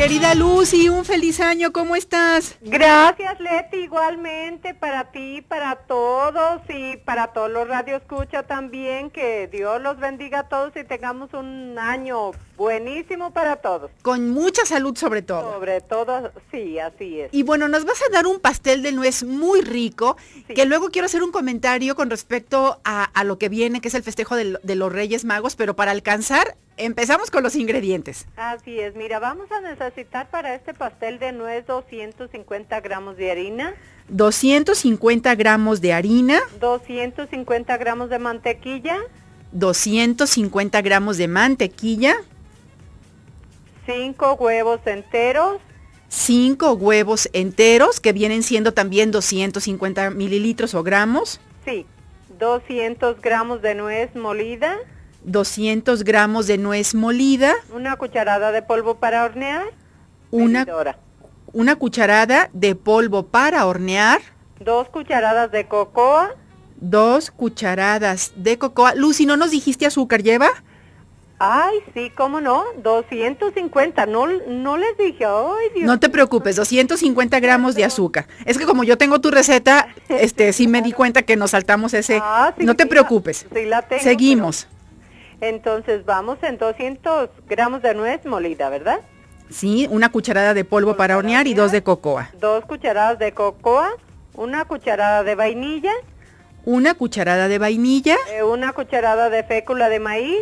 Querida Lucy, un feliz año, ¿cómo estás? Gracias, Leti, igualmente para ti, para todos y para todos los Radio Escucha también, que Dios los bendiga a todos y tengamos un año Buenísimo para todos. Con mucha salud sobre todo. Sobre todo, sí, así es. Y bueno, nos vas a dar un pastel de nuez muy rico, que luego quiero hacer un comentario con respecto a, lo que viene, que es el festejo de, de los Reyes Magos, pero para alcanzar empezamos con los ingredientes. Así es, mira, vamos a necesitar para este pastel de nuez 250 gramos de harina. 250 gramos de harina. 250 gramos de mantequilla. 250 gramos de mantequilla. Cinco huevos enteros. Cinco huevos enteros, que vienen siendo también 250 mililitros o gramos. Sí, 200 gramos de nuez molida. 200 gramos de nuez molida. Una cucharada de polvo para hornear. Una, una cucharada de polvo para hornear. Dos cucharadas de cocoa. Dos cucharadas de cocoa. Lucy, ¿no nos dijiste azúcar lleva? Ay, sí, cómo no, 250, no, no les dije, ay Dios. No te preocupes, 250 gramos de azúcar. Es que como yo tengo tu receta, este, sí me di cuenta que nos saltamos ese, ah, no te preocupes. Seguimos. entonces vamos en 200 gramos de nuez molida, ¿verdad? Sí, una cucharada de polvo para hornear y dos de cocoa. Dos cucharadas de cocoa, una cucharada de vainilla. Una cucharada de vainilla. Eh, una cucharada de fécula de maíz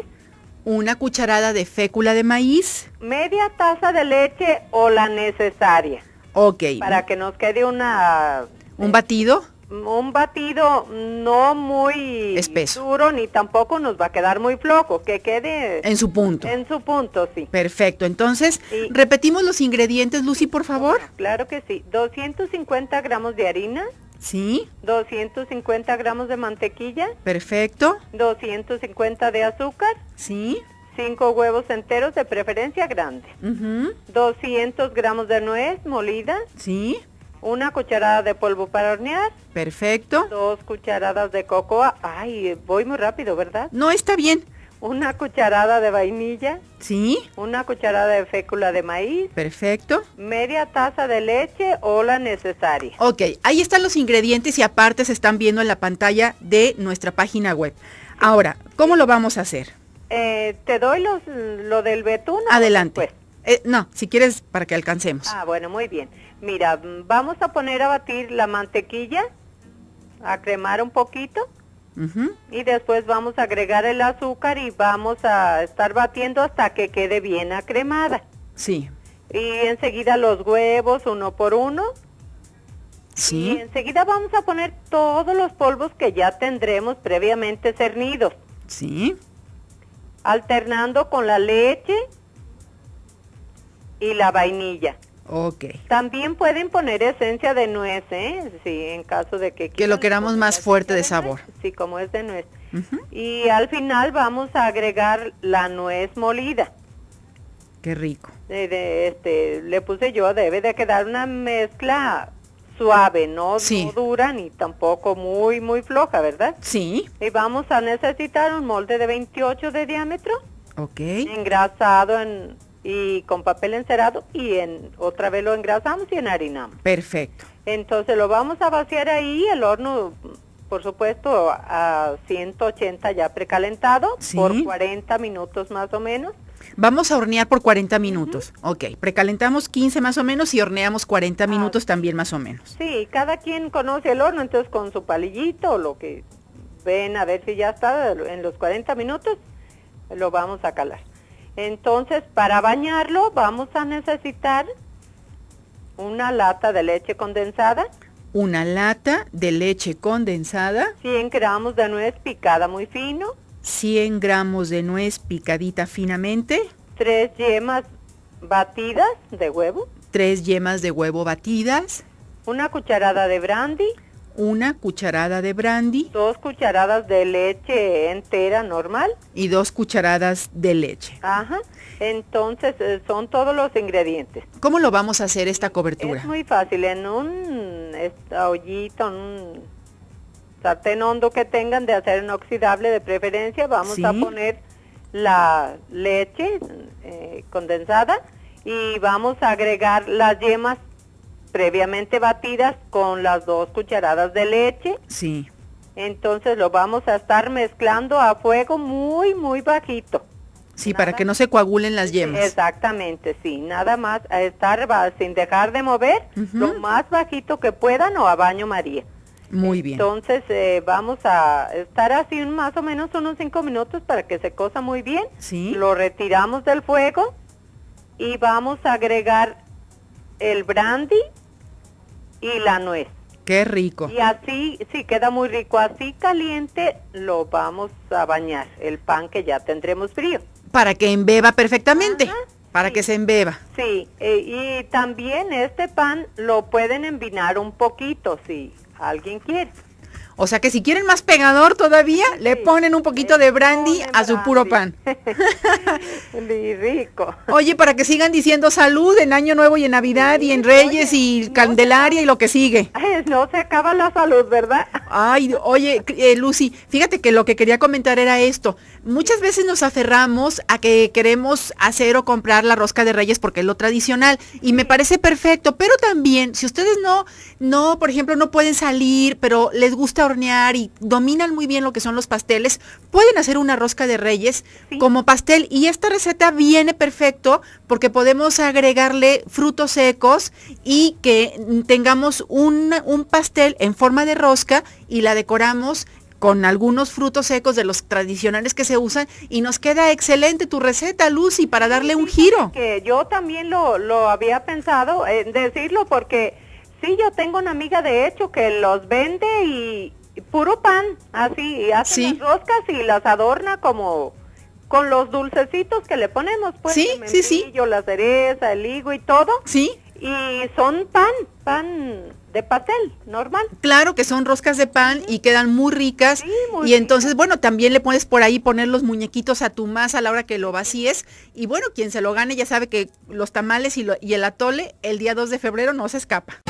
una cucharada de fécula de maíz. Media taza de leche o la necesaria. Ok. Para que nos quede una... ¿Un eh, batido? Un batido no muy Espeso. duro ni tampoco nos va a quedar muy flojo, que quede... En su punto. En su punto, sí. Perfecto. Entonces, repetimos los ingredientes, Lucy, por favor. Claro que sí. 250 gramos de harina. Sí. 250 gramos de mantequilla. Perfecto. 250 de azúcar. Sí. 5 huevos enteros de preferencia grande. 200 gramos de nuez molida. Sí. Una cucharada de polvo para hornear. Perfecto. Dos cucharadas de cocoa. Ay, voy muy rápido, ¿verdad? No, está bien. Una cucharada de vainilla. Sí. Una cucharada de fécula de maíz. Perfecto. Media taza de leche o la necesaria. Ok, ahí están los ingredientes y aparte se están viendo en la pantalla de nuestra página web. Ahora, ¿cómo lo vamos a hacer? Eh, te doy los, lo del betún. Adelante. Pues. Eh, no, si quieres para que alcancemos. Ah, bueno, muy bien. Mira, mm, vamos a poner a batir la mantequilla, a cremar un poquito y después vamos a agregar el azúcar y vamos a estar batiendo hasta que quede bien acremada. Sí. Y enseguida los huevos uno por uno. Sí. Y enseguida vamos a poner todos los polvos que ya tendremos previamente cernidos. Sí. Alternando con la leche y la vainilla. Ok. También pueden poner esencia de nuez, ¿eh? Sí, en caso de que... Que lo queramos más fuerte de, sabor. Sí, como es de nuez. Y al final vamos a agregar la nuez molida. Qué rico. este, le puse yo, debe de quedar una mezcla suave, no, dura ni tampoco muy, muy floja, ¿verdad? Sí. Y vamos a necesitar un molde de 28 de diámetro. Ok. Engrasado en y con papel encerado y en otra vez lo engrasamos y enharinamos. Perfecto. Entonces lo vamos a vaciar ahí, el horno, por supuesto, a 180 ya precalentado por 40 minutos más o menos. Vamos a hornear por 40 minutos. Ok, precalentamos 15 más o menos y horneamos 40 minutos también más o menos. Sí, cada quien conoce el horno, entonces con su palillito o lo que ven a ver si ya está en los 40 minutos, lo vamos a calar. Entonces, para bañarlo vamos a necesitar una lata de leche condensada. Una lata de leche condensada. 100 gramos de nuez picada muy fino. 100 gramos de nuez picadita finamente. Tres yemas batidas de huevo. Tres yemas de huevo batidas. Una cucharada de brandy una cucharada de brandy, dos cucharadas de leche entera normal y dos cucharadas de leche. Ajá. Entonces eh, son todos los ingredientes. ¿Cómo lo vamos a hacer esta cobertura? Es muy fácil, en un este, ollito, un sartén hondo que tengan de acero inoxidable de preferencia, vamos a poner la leche eh, condensada y vamos a agregar las yemas previamente batidas con las dos cucharadas de leche. Sí. Entonces lo vamos a estar mezclando a fuego muy, muy bajito. Sí, para que no se coagulen las yemas. Exactamente, sí. Nada más a estar sin dejar de mover lo más bajito que puedan o a baño María. Muy bien. Entonces eh, vamos a estar así más o menos unos cinco minutos para que se cosa muy bien. Sí. Lo retiramos del fuego y vamos a agregar el brandy y la nuez. Qué rico. Y así, sí, queda muy rico. Así caliente lo vamos a bañar, el pan que ya tendremos frío. Para que embeba perfectamente. para que se embeba. Sí, eh, y también este pan lo pueden embinar un poquito si alguien quiere. O sea que si quieren más pegador todavía, le ponen un poquito de brandy a su puro pan. rico. Oye, para que sigan diciendo salud en Año Nuevo y en Navidad y en Reyes y Candelaria y lo que sigue. No se acaba la salud, ¿verdad? Ay, oye, eh, Lucy, fíjate que lo que quería comentar era esto. Muchas veces nos aferramos a que queremos hacer o comprar la rosca de reyes porque es lo tradicional y me parece perfecto, pero también si ustedes no, no, por ejemplo, no pueden salir, pero les gusta hornear y dominan muy bien lo que son los pasteles, pueden hacer una rosca de reyes como pastel y esta receta viene perfecto porque podemos agregarle frutos secos y que tengamos un, un pastel en forma de rosca y la decoramos con algunos frutos secos de los tradicionales que se usan y nos queda excelente tu receta, Lucy, para darle un giro. Que yo también lo, lo había pensado en decirlo porque sí, yo tengo una amiga de hecho que los vende y, puro pan, así, y hace las roscas y las adorna como con los dulcecitos que le ponemos, pues, sí, sí, yo la cereza, el higo y todo. Sí. Y son pan, pan de pastel, normal. Claro, que son roscas de pan y quedan muy ricas. y entonces, bueno, también le puedes por ahí poner los muñequitos a tu masa a la hora que lo vacíes. Y bueno, quien se lo gane ya sabe que los tamales y, y el atole el día 2 de febrero no se escapa.